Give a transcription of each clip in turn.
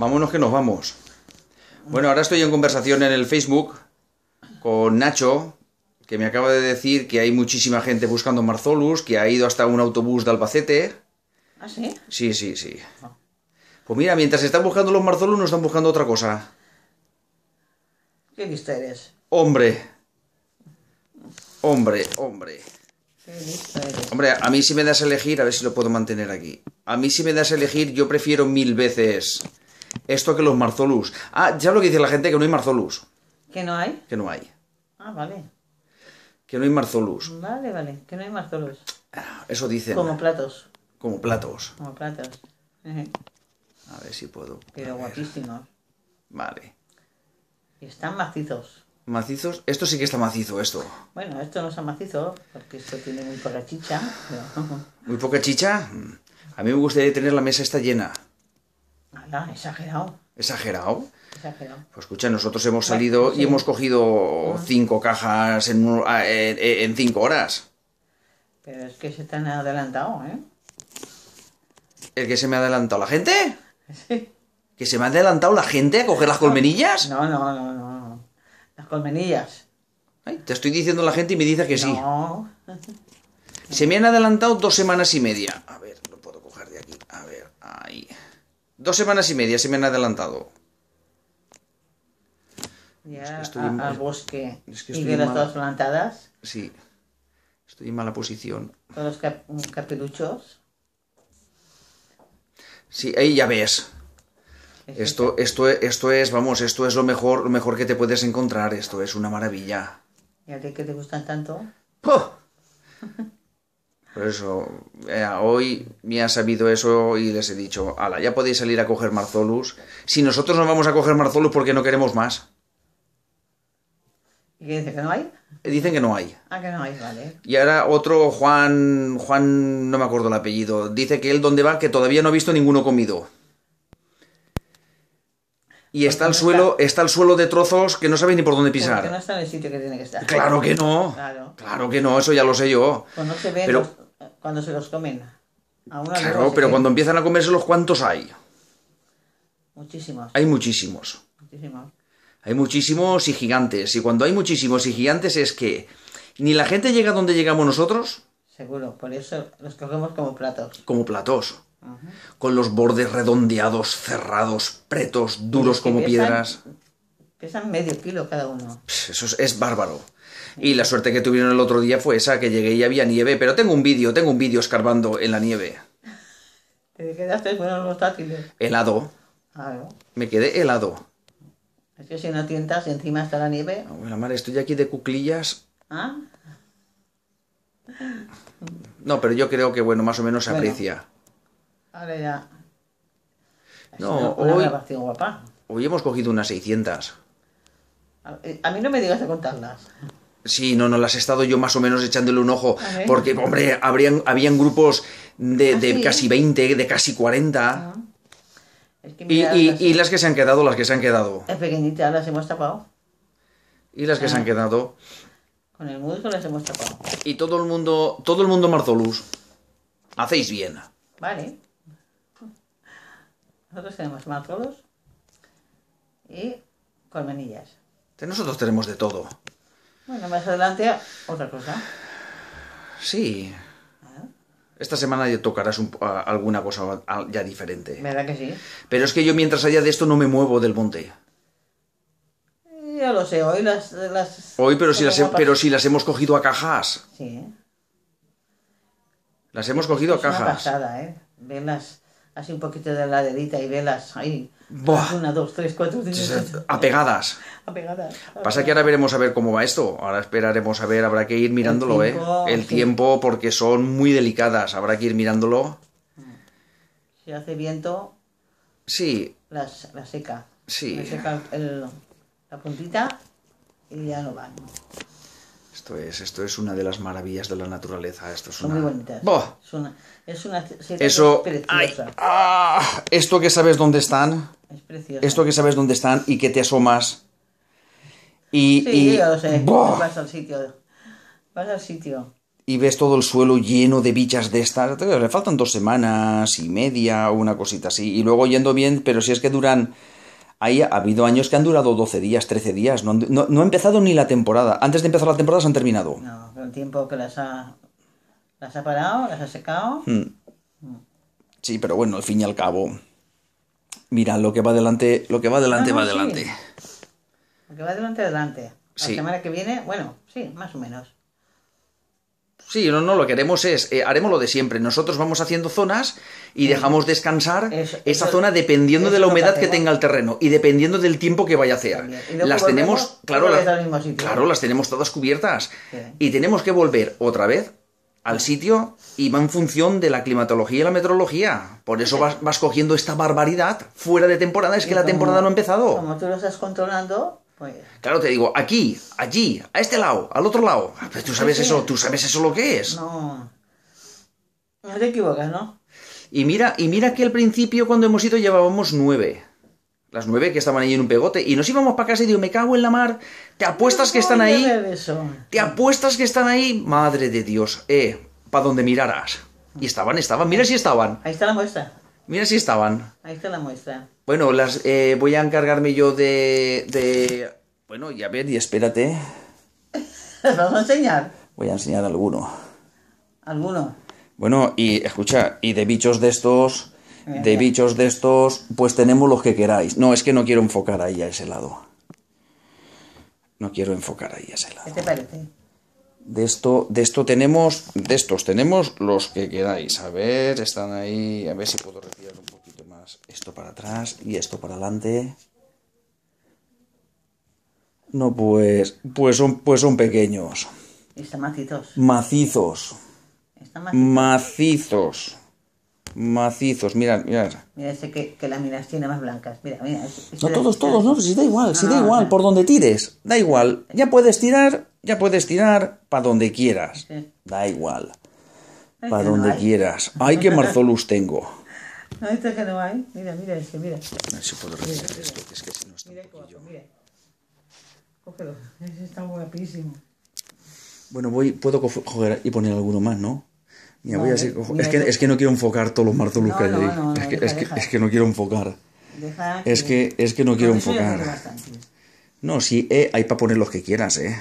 Vámonos que nos vamos. Bueno, ahora estoy en conversación en el Facebook con Nacho, que me acaba de decir que hay muchísima gente buscando Marzolus, que ha ido hasta un autobús de Albacete. ¿Ah, sí? Sí, sí, sí. Pues mira, mientras están buscando los Marzolus, nos están buscando otra cosa. ¿Qué lista eres? Hombre. Hombre, hombre. Hombre, a mí si me das a elegir, a ver si lo puedo mantener aquí. A mí si me das a elegir, yo prefiero mil veces esto que los Marzolus. Ah, ya lo que dice la gente que no hay Marzolus. ¿Que no hay? Que no hay. Ah, vale. Que no hay Marzolus. Vale, vale, que no hay Marzolus. Ah, eso dicen. Como platos. Como platos. Como platos. A ver si puedo. Pero guapísimos. Vale. Y están macizos. ¿Macizos? Esto sí que está macizo, esto. Bueno, esto no está macizo, porque esto tiene muy poca chicha. ¿Muy poca chicha? Mm. A mí me gustaría tener la mesa esta llena exagerado. Exagerado. Exagerado. Pues escucha, nosotros hemos salido pues y hemos cogido ah. cinco cajas ah, en, cinco horas. Pero es que se te han adelantado, ¿eh? ¿El que se me ha adelantado la gente? Sí. ¿Que se me ha adelantado la gente a coger las colmenillas? No, no, no, no. Las colmenillas. te estoy diciendo la gente y me dice que sí. No. Se me han adelantado dos semanas y media. A ver, lo puedo coger de aquí. A ver, ahí. Dos semanas y media se me han adelantado. Ya al bosque y de las dos plantadas. Sí, estoy en mala posición. Con los cap mm, Sí, ahí ya ves. Esto, esto, esto es, vamos, esto es lo mejor, lo mejor que te puedes encontrar. Esto es una maravilla. ¿Y a ti que te gustan tanto? Por eso, eh, hoy me ha sabido eso y les he dicho, ala, ya podéis salir a coger Marzolus. Si nosotros no vamos a coger Marzolus porque no queremos más. ¿Y qué dice que no hay? Dicen que no hay. Ah, que no hay, vale. Y ahora otro Juan, Juan, no me acuerdo el apellido, dice que él ¿dónde va, que todavía no ha visto ninguno comido. Y pues está el suelo, está... suelo de trozos que no sabe ni por dónde pisar. que no está en el sitio que tiene que estar. Claro que no. Claro, que no, eso ya lo sé yo. Pues no se ve cuando se los comen. claro, pero cuando empiezan a comérselos, ¿cuántos hay? Muchísimos. Hay muchísimos. Muchísimos. Hay muchísimos y gigantes. Y cuando hay muchísimos y gigantes es que ni la gente llega donde llegamos nosotros. Seguro, por eso los cogemos como platos. Como platos. Con los bordes redondeados, cerrados, pretos, duros como piedras. Pesan medio kilo cada uno. Eso es, bárbaro. Y la suerte que tuvieron el otro día fue esa, que llegué y había nieve, pero tengo un vídeo, tengo un vídeo escarbando en la nieve. ¿Te quedaste con los tátiles? Helado. Me quedé helado. Es que si no tientas, encima está la nieve. Ah, bueno, madre, estoy aquí de cuclillas. ¿Ah? No, pero yo creo que, bueno, más o menos se aprecia. Ahora ya. no, hoy, hoy hemos cogido unas 600. A, mí no me digas de contarlas. Sí, no, no, las he estado yo más o menos echándole un ojo, porque, hombre, habrían, habían grupos de, ¿Ah, de casi 20, de casi 40. y, y, las... que se han quedado, las que se han quedado. Es pequeñita, las hemos tapado. Y las que se han ah. quedado. Con el musgo las hemos tapado. Y todo el mundo, todo el mundo Marzolus, hacéis bien. Vale. Nosotros tenemos Marzolus y colmenillas. Nosotros tenemos de todo. Bueno, más adelante otra cosa. Sí. Ah. Esta semana ya tocarás alguna cosa ya diferente. ¿Verdad que sí? Pero es que yo mientras haya de esto no me muevo del monte. Ya lo sé, hoy las... hoy, pero si las, pero si las hemos cogido a cajas. Sí. Las hemos cogido a cajas. Una pasada, ¿eh? las así un poquito de la dedita y velas ahí. Una, dos, tres, cuatro, cinco, pegadas Apegadas. Pasa que ahora veremos a ver cómo va esto. Ahora esperaremos a ver, habrá que ir mirándolo, El ¿eh? tiempo, ¿eh? El tiempo, porque son muy delicadas, habrá que ir mirándolo. Si hace viento. Sí. La, seca. Sí. La seca la puntita y ya no va esto es, esto es una de las maravillas de la naturaleza. Esto es una... Son muy bonitas. Es una, es Eso... Ah, esto que sabes dónde están. Es precioso. Esto que sabes dónde están y que te asomas. Y, y... Vas al sitio. Vas al sitio. Y ves todo el suelo lleno de bichas de estas. Le faltan dos semanas y media o una cosita así. Y luego yendo bien, pero si es que duran ha habido años que han durado 12 días, 13 días. No, ha empezado ni la temporada. Antes de empezar la temporada se han terminado. No, con el tiempo que las ha, las ha parado, las ha secado. Mm. Sí, pero bueno, al fin y al cabo. Mira, lo que va adelante, lo que va adelante, va adelante. Lo que va adelante, adelante. La semana que viene, bueno, sí, más o menos. Sí, no, no, lo que haremos es, eh, haremos lo de siempre. Nosotros vamos haciendo zonas y dejamos descansar esa zona dependiendo de la humedad que, tenga el terreno y dependiendo del tiempo que vaya a hacer. Las tenemos, claro, claro, las tenemos todas cubiertas. Y tenemos que volver otra vez al sitio y va en función de la climatología y la meteorología. Por eso vas, cogiendo esta barbaridad fuera de temporada, es que la temporada no ha empezado. Como tú lo estás controlando, pues, claro, te digo, aquí, allí, a este lado, al otro lado. Ah, tú sabes eso, tú sabes eso lo que es. No. No te equivocas, ¿no? Y mira, y mira que al principio cuando hemos ido llevábamos nueve. Las nueve que estaban ahí en un pegote. Y nos íbamos para casa y digo, me cago en la mar. Te apuestas que están ahí. Te apuestas que están ahí. Madre de Dios. Eh, para donde mirarás. Y estaban, estaban. Mira si estaban. Ahí está la muestra. Mira si estaban. Ahí está la muestra. Bueno, las eh, voy a encargarme yo de, Bueno, y a ver, y espérate. vamos a enseñar? Voy a enseñar alguno. ¿Alguno? Bueno, y escucha, y de bichos de estos... de bichos de estos, pues tenemos los que queráis. No, es que no quiero enfocar ahí a ese lado. No quiero enfocar ahí a ese lado. ¿Qué te parece? De esto, de esto tenemos, de estos tenemos los que queráis. A ver, están ahí. A ver si puedo retirar un poquito más esto para atrás y esto para adelante. No, pues, pues son, pues son pequeños. Están macizos. Macizos. macizos. Macizos. Macizos. Mirad, mirad. Mira, que, que las miras tiene más blancas. no, todos, todos, no, si da igual, si da igual, por donde tires, da igual. Ya puedes tirar ya puedes tirar para donde quieras. Da igual. Para donde quieras. Ay, qué marzolus tengo. No, esto que no hay. Mira, mira, es que mira. A ver si puedo retirar esto, es que si no está. Mira, poquillo... mira. Cógelo. Ese está guapísimo. Bueno, voy, puedo coger y poner alguno más, ¿no? Mira, voy a decir... es, que, es, que, no quiero enfocar todos los marzolus que hay ahí. No, es, que, es, que, es, que, no quiero enfocar. es, que, es que no quiero enfocar. No, sí, eh, hay para poner los que quieras, ¿eh?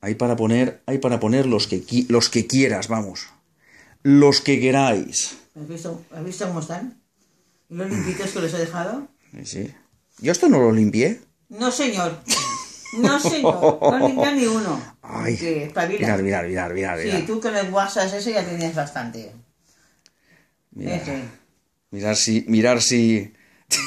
Hay para poner, para poner los que, los que quieras, vamos. Los que queráis. ¿Has visto, cómo están? ¿Los limpitos que les he dejado? Sí. Yo esto no lo limpié. No, señor. No, señor. No limpia ni uno. Ay. mirar, mirar, mirar, mirar, Sí, tú con el guasas ese ya tenías bastante. Mirar, mirar si... Mirar si...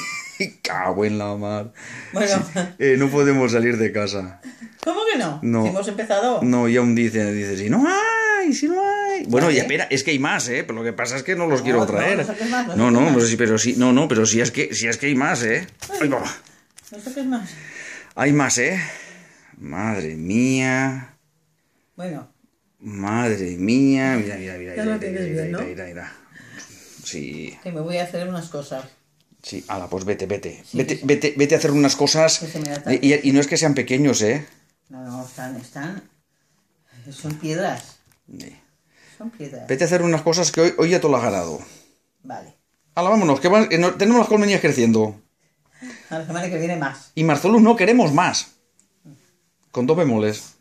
Cago en la mar. Bueno. Eh, no podemos salir de casa. ¿Cómo que no? No. hemos empezado. No, y aún dice, dice, si no hay, si no hay. Bueno, y espera, es que hay más, ¿eh? Pero lo que pasa es que no los ah, quiero traer. No, no, no, no, pero sí, pero no, no, pero sí es que, Si es que hay más, ¿eh? Ay, no saques más. Hay más, ¿eh? Madre mía. Bueno. Madre mía. Mira, mira, mira. Ya lo mira, bien, ¿no? Sí. Que me voy a hacer unas cosas. Sí, ala, pues vete, vete. vete, vete, vete a hacer unas cosas. Pues y no es que sean pequeños, ¿eh? No, no, están, están. Son piedras. Son piedras. Vete a hacer unas cosas que hoy, hoy ya tú las has ganado. Vale. Ahora vámonos, que, eh, tenemos las colmenías creciendo. A la semana que viene más. Y Marzolus no queremos más. Con dos bemoles.